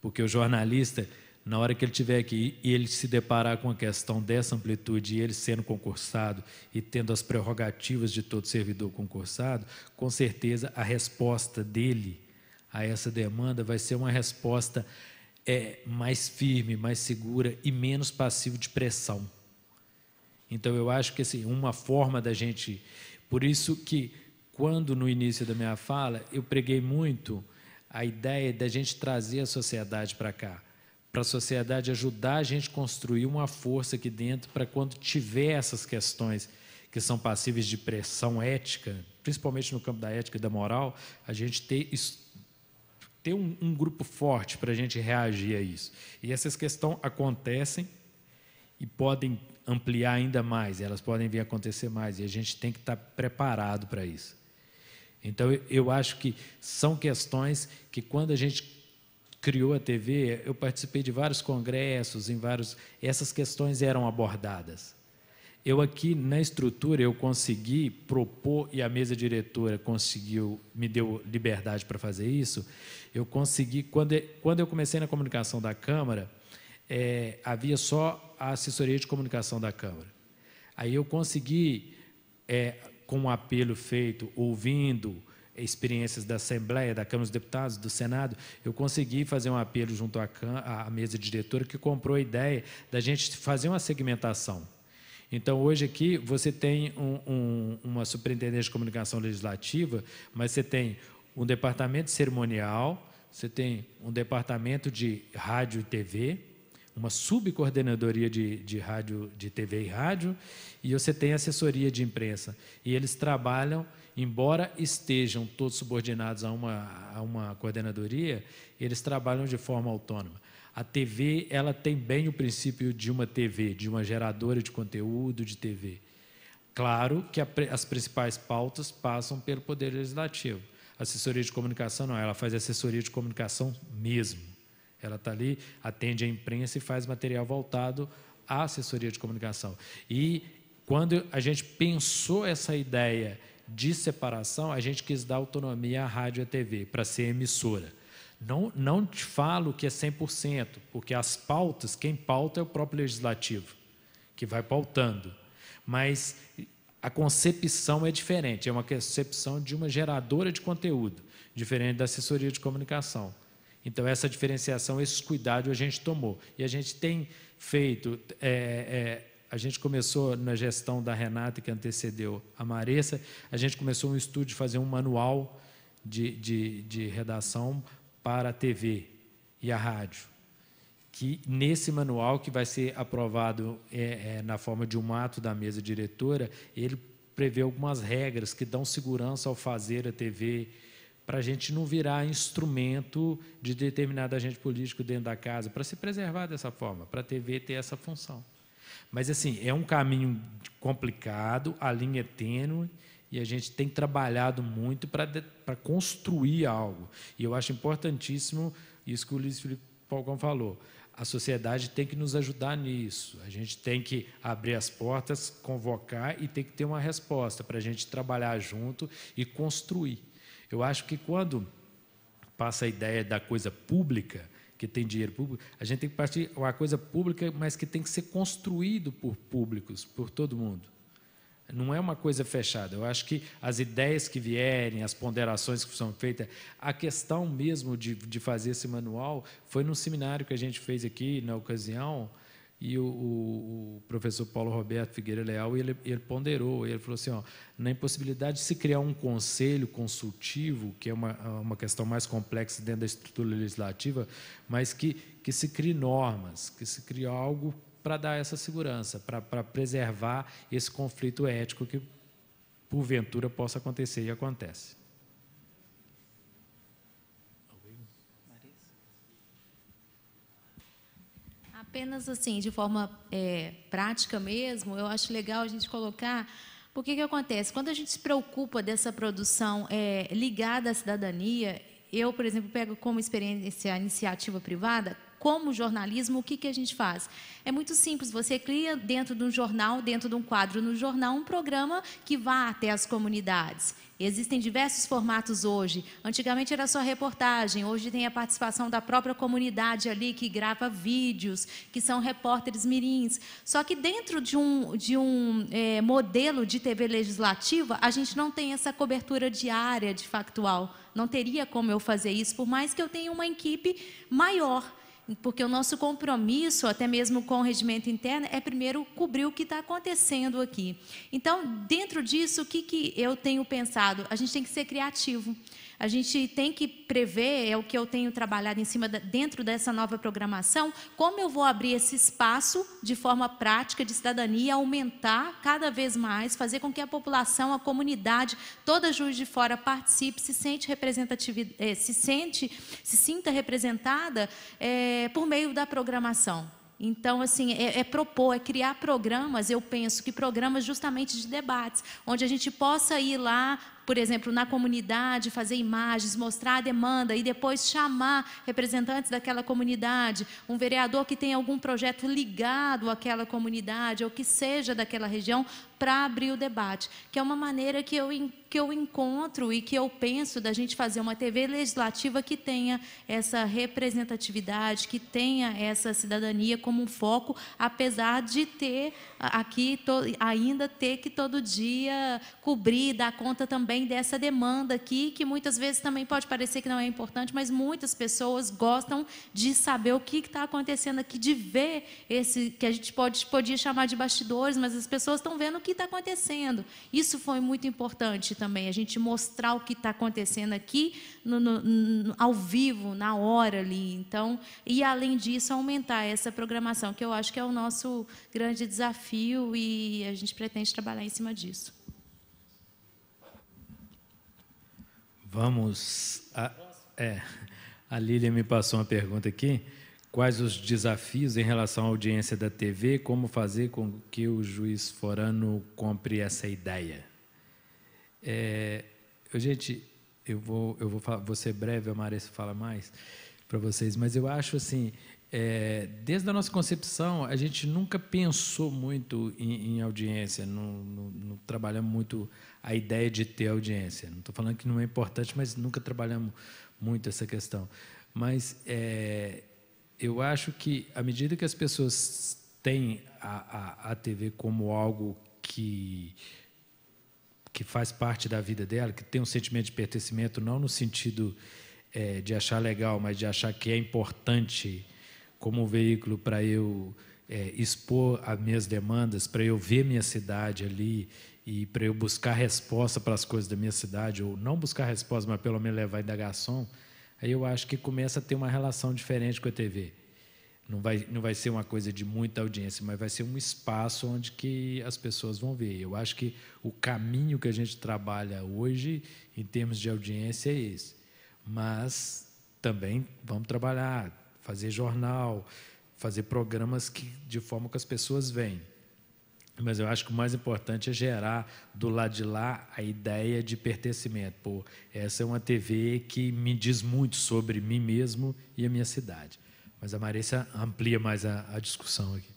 Porque o jornalista na hora que ele estiver aqui e ele se deparar com a questão dessa amplitude e ele sendo concursado e tendo as prerrogativas de todo servidor concursado, com certeza a resposta dele a essa demanda vai ser uma resposta é, mais firme, mais segura e menos passiva de pressão. Então eu acho que assim, uma forma da gente, por isso que quando no início da minha fala eu preguei muito a ideia da gente trazer a sociedade para cá para a sociedade ajudar a gente a construir uma força aqui dentro para quando tiver essas questões que são passíveis de pressão ética, principalmente no campo da ética e da moral, a gente ter, ter um, um grupo forte para a gente reagir a isso. E essas questões acontecem e podem ampliar ainda mais, elas podem vir a acontecer mais, e a gente tem que estar tá preparado para isso. Então, eu acho que são questões que, quando a gente criou a TV, eu participei de vários congressos, em vários, essas questões eram abordadas. Eu aqui na estrutura eu consegui propor e a mesa diretora conseguiu me deu liberdade para fazer isso. Eu consegui quando quando eu comecei na comunicação da Câmara é, havia só a assessoria de comunicação da Câmara. Aí eu consegui é, com um apelo feito, ouvindo experiências da Assembleia, da Câmara dos Deputados, do Senado, eu consegui fazer um apelo junto à, à mesa diretora que comprou a ideia da gente fazer uma segmentação. Então, hoje aqui, você tem um, um, uma superintendência de comunicação legislativa, mas você tem um departamento cerimonial, você tem um departamento de rádio e TV, uma subcoordenadoria de, de rádio, de TV e rádio, e você tem assessoria de imprensa. E eles trabalham embora estejam todos subordinados a uma, a uma coordenadoria, eles trabalham de forma autônoma. A TV ela tem bem o princípio de uma TV, de uma geradora de conteúdo de TV. Claro que a, as principais pautas passam pelo Poder Legislativo. assessoria de comunicação não, ela faz assessoria de comunicação mesmo. Ela está ali, atende a imprensa e faz material voltado à assessoria de comunicação. E quando a gente pensou essa ideia de separação, a gente quis dar autonomia à rádio e à TV, para ser emissora. Não, não te falo que é 100%, porque as pautas, quem pauta é o próprio legislativo, que vai pautando. Mas a concepção é diferente, é uma concepção de uma geradora de conteúdo, diferente da assessoria de comunicação. Então, essa diferenciação, esse cuidado a gente tomou. E a gente tem feito é, é, a gente começou na gestão da Renata, que antecedeu a Maressa, a gente começou um estudo de fazer um manual de, de, de redação para a TV e a rádio. Que nesse manual, que vai ser aprovado é, é, na forma de um ato da mesa diretora, ele prevê algumas regras que dão segurança ao fazer a TV, para a gente não virar instrumento de determinado agente político dentro da casa, para se preservar dessa forma, para a TV ter essa função. Mas, assim, é um caminho complicado, a linha é tênue e a gente tem trabalhado muito para construir algo. E eu acho importantíssimo isso que o Luiz Felipe Falcão falou. A sociedade tem que nos ajudar nisso. A gente tem que abrir as portas, convocar e tem que ter uma resposta para a gente trabalhar junto e construir. Eu acho que quando passa a ideia da coisa pública, que tem dinheiro público, a gente tem que partir de uma coisa pública, mas que tem que ser construído por públicos, por todo mundo. Não é uma coisa fechada. Eu acho que as ideias que vierem, as ponderações que são feitas, a questão mesmo de, de fazer esse manual foi num seminário que a gente fez aqui na ocasião, e o, o, o, professor Paulo Roberto Figueiredo Leal, ele, ele ponderou, ele falou assim, ó, na impossibilidade de se criar um conselho consultivo, que é uma, uma questão mais complexa dentro da estrutura legislativa, mas que, que se crie normas, que se crie algo para dar essa segurança, para, para preservar esse conflito ético que, porventura, possa acontecer e acontece.
Apenas assim, de forma é, prática mesmo, eu acho legal a gente colocar. Porque que acontece? Quando a gente se preocupa dessa produção é, ligada à cidadania, eu, por exemplo, pego como experiência a iniciativa privada, como jornalismo, o que, que a gente faz? É muito simples, você cria dentro de um jornal, dentro de um quadro no jornal, um programa que vá até as comunidades. Existem diversos formatos hoje. Antigamente era só reportagem, hoje tem a participação da própria comunidade ali que grava vídeos, que são repórteres mirins. Só que dentro de um, de um é, modelo de TV legislativa, a gente não tem essa cobertura diária de factual. Não teria como eu fazer isso, por mais que eu tenha uma equipe maior porque o nosso compromisso, até mesmo com o regimento interno, é primeiro cobrir o que está acontecendo aqui. Então, dentro disso, o que, que eu tenho pensado? A gente tem que ser criativo. A gente tem que prever, é o que eu tenho trabalhado em cima da, dentro dessa nova programação, como eu vou abrir esse espaço de forma prática de cidadania, aumentar cada vez mais, fazer com que a população, a comunidade, toda Juiz de Fora participe, se sente representatividade, é, se sente, se sinta representada é, por meio da programação. Então, assim, é, é, propor, é criar programas, eu penso que programas justamente de debates, onde a gente possa ir lá por exemplo, na comunidade, fazer imagens, mostrar a demanda e depois chamar representantes daquela comunidade, um vereador que tem algum projeto ligado àquela comunidade ou que seja daquela região, para abrir o debate, que é uma maneira que eu, que eu encontro e que eu penso da gente fazer uma TV legislativa que tenha essa representatividade, que tenha essa cidadania como um foco, apesar de ter aqui to, ainda ter que todo dia cobrir, dar conta também também dessa demanda aqui, que muitas vezes também pode parecer que não é importante, mas muitas pessoas gostam de saber o que está acontecendo aqui, de ver esse que a gente pode, podia chamar de bastidores, mas as pessoas estão vendo o que está acontecendo. Isso foi muito importante também, a gente mostrar o que está acontecendo aqui no, no, no, ao vivo, na hora ali. Então, e além disso, aumentar essa programação, que eu acho que é o nosso grande desafio e a gente pretende trabalhar em cima disso.
Vamos. A, é, a Lília me passou uma pergunta aqui. Quais os desafios em relação à audiência da TV? Como fazer com que o juiz forano compre essa ideia? É, gente, eu vou, eu vou, falar, vou ser breve, a fala mais para vocês, mas eu acho assim, é, desde a nossa concepção, a gente nunca pensou muito em, em audiência, não, não, não trabalhamos muito a ideia de ter audiência. Não estou falando que não é importante, mas nunca trabalhamos muito essa questão. Mas é, eu acho que, à medida que as pessoas têm a, a, a TV como algo que que faz parte da vida dela, que tem um sentimento de pertencimento, não no sentido é, de achar legal, mas de achar que é importante como um veículo para eu é, expor as minhas demandas, para eu ver minha cidade ali e para eu buscar resposta para as coisas da minha cidade, ou não buscar resposta, mas pelo menos levar indagação, aí eu acho que começa a ter uma relação diferente com a TV. Não vai, não vai ser uma coisa de muita audiência, mas vai ser um espaço onde que as pessoas vão ver. Eu acho que o caminho que a gente trabalha hoje, em termos de audiência, é esse. Mas também vamos trabalhar, fazer jornal, fazer programas que, de forma que as pessoas veem. Mas eu acho que o mais importante é gerar do lado de lá a ideia de pertencimento. Pô, essa é uma TV que me diz muito sobre mim mesmo e a minha cidade. Mas a Marissa amplia mais a, a discussão aqui.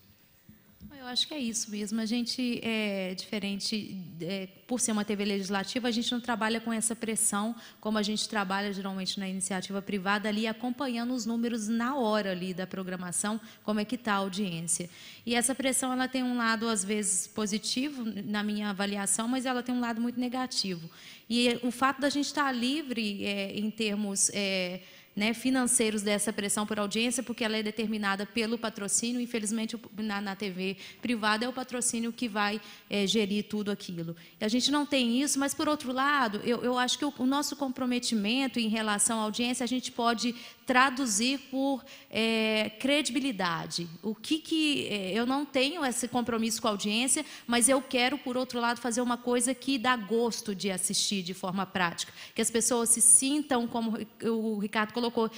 Ah, eu acho que é isso mesmo. A gente é diferente, é, por ser uma TV legislativa, a gente não trabalha com essa pressão como a gente trabalha geralmente na iniciativa privada ali, acompanhando os números na hora ali da programação, como é que está a audiência. E essa pressão ela tem um lado às vezes positivo na minha avaliação, mas ela tem um lado muito negativo. E o fato da gente estar tá livre é, em termos é, né, financeiros dessa pressão por audiência, porque ela é determinada pelo patrocínio. Infelizmente, na, na TV privada é o patrocínio que vai é, gerir tudo aquilo. E a gente não tem isso, mas, por outro lado, eu, eu acho que o, o nosso comprometimento em relação à audiência, a gente pode traduzir por é, credibilidade. O que que é, eu não tenho esse compromisso com a audiência, mas eu quero, por outro lado, fazer uma coisa que dá gosto de assistir de forma prática, que as pessoas se sintam, como o Ricardo colocou,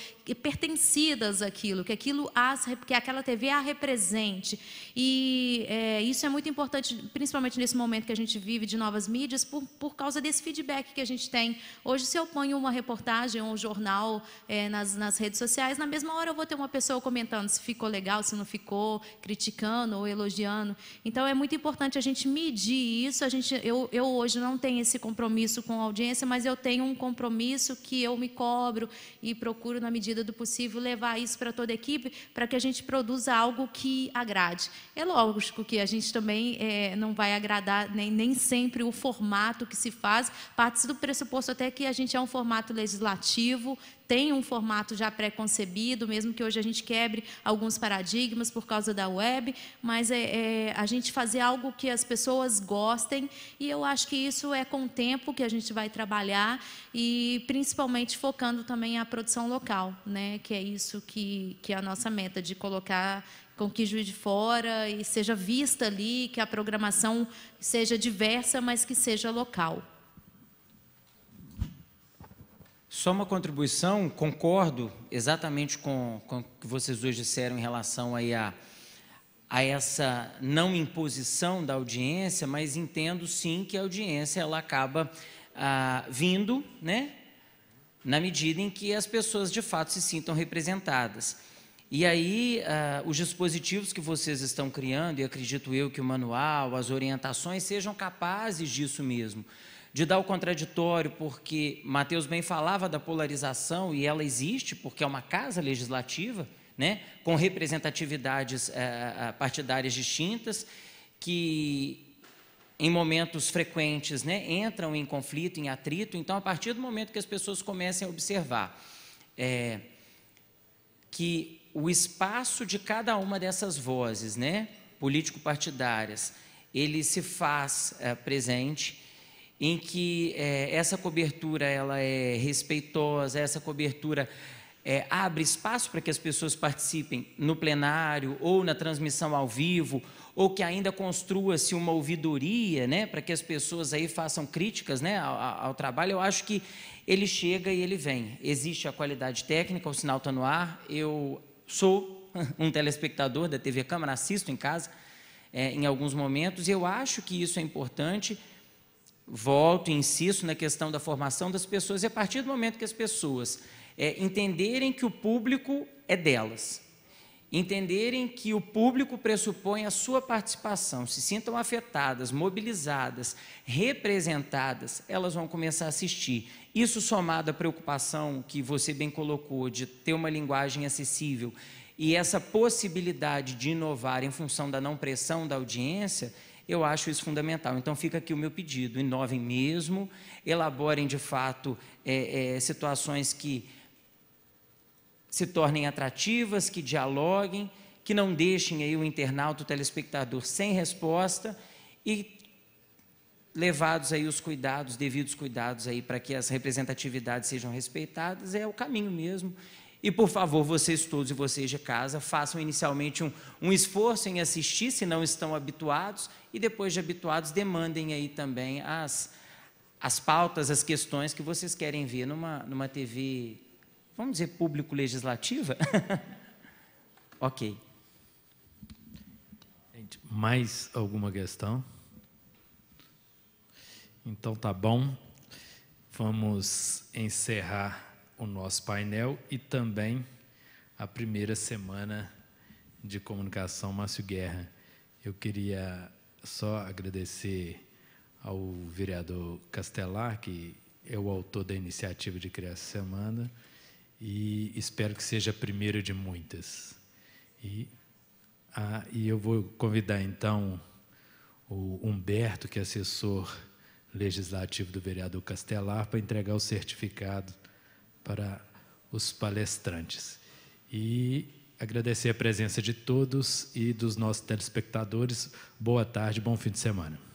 pertencidas àquilo, que aquilo as, que aquela TV a represente. E é, isso é muito importante, principalmente nesse momento que a gente vive de novas mídias, por, por causa desse feedback que a gente tem. Hoje, se eu ponho uma reportagem ou um jornal é, nas, nas redes sociais, na mesma hora eu vou ter uma pessoa comentando se ficou legal, se não ficou, criticando ou elogiando. Então, é muito importante a gente medir isso. A gente, eu, eu hoje não tenho esse compromisso com a audiência, mas eu tenho um compromisso que eu me cobro e procuro, na medida do possível, levar isso para toda a equipe, para que a gente produza algo que agrade. É lógico que a gente também é, não vai agradar nem, nem sempre o formato que se faz, parte do pressuposto até que a gente é um formato legislativo, tem um formato já pré-concebido, mesmo que hoje a gente quebre alguns paradigmas por causa da web, mas é, é, a gente fazer algo que as pessoas gostem, e eu acho que isso é com o tempo que a gente vai trabalhar, e principalmente focando também a produção local, né, que é isso que, que é a nossa meta, de colocar com que Juiz de Fora e seja vista ali, que a programação seja diversa, mas que seja local.
Só uma contribuição, concordo exatamente com, com o que vocês hoje disseram em relação aí a, a essa não imposição da audiência, mas entendo sim que a audiência ela acaba ah, vindo, né, na medida em que as pessoas de fato se sintam representadas. E aí, uh, os dispositivos que vocês estão criando, e acredito eu que o manual, as orientações sejam capazes disso mesmo, de dar o contraditório, porque Mateus bem falava da polarização e ela existe, porque é uma casa legislativa, né, com representatividades uh, partidárias distintas, que em momentos frequentes, né, entram em conflito, em atrito. Então, a partir do momento que as pessoas comecem a observar é, que o espaço de cada uma dessas vozes, né, político-partidárias, ele se faz é, presente, em que é, essa cobertura ela é respeitosa, essa cobertura é, abre espaço para que as pessoas participem no plenário ou na transmissão ao vivo, ou que ainda construa-se uma ouvidoria, né, para que as pessoas aí façam críticas, né, ao, ao trabalho. Eu acho que ele chega e ele vem. Existe a qualidade técnica, o sinal está no ar. Eu sou [laughs] um telespectador da TV Câmara, assisto em casa é, em alguns momentos, e eu acho que isso é importante. Volto e insisto na questão da formação das pessoas, e a partir do momento que as pessoas é, entenderem que o público é delas, entenderem que o público pressupõe a sua participação, se sintam afetadas, mobilizadas, representadas, elas vão começar a assistir isso somado à preocupação que você bem colocou de ter uma linguagem acessível e essa possibilidade de inovar em função da não pressão da audiência, eu acho isso fundamental. Então fica aqui o meu pedido: inovem mesmo, elaborem de fato é, é, situações que se tornem atrativas, que dialoguem, que não deixem aí o internauta, o telespectador sem resposta e levados aí os cuidados, devidos cuidados aí para que as representatividades sejam respeitadas, é o caminho mesmo. E, por favor, vocês todos e vocês de casa, façam inicialmente um, um esforço em assistir, se não estão habituados, e depois de habituados, demandem aí também as, as pautas, as questões que vocês querem ver numa, numa TV, vamos dizer, público-legislativa? [laughs] ok.
Mais alguma questão? Então tá bom. Vamos encerrar o nosso painel e também a primeira semana de comunicação Márcio Guerra. Eu queria só agradecer ao vereador Castelar, que é o autor da iniciativa de criar essa semana, e espero que seja a primeira de muitas. E, ah, e eu vou convidar então o Humberto, que é assessor legislativo do vereador Castelar para entregar o certificado para os palestrantes. E agradecer a presença de todos e dos nossos telespectadores. Boa tarde, bom fim de semana.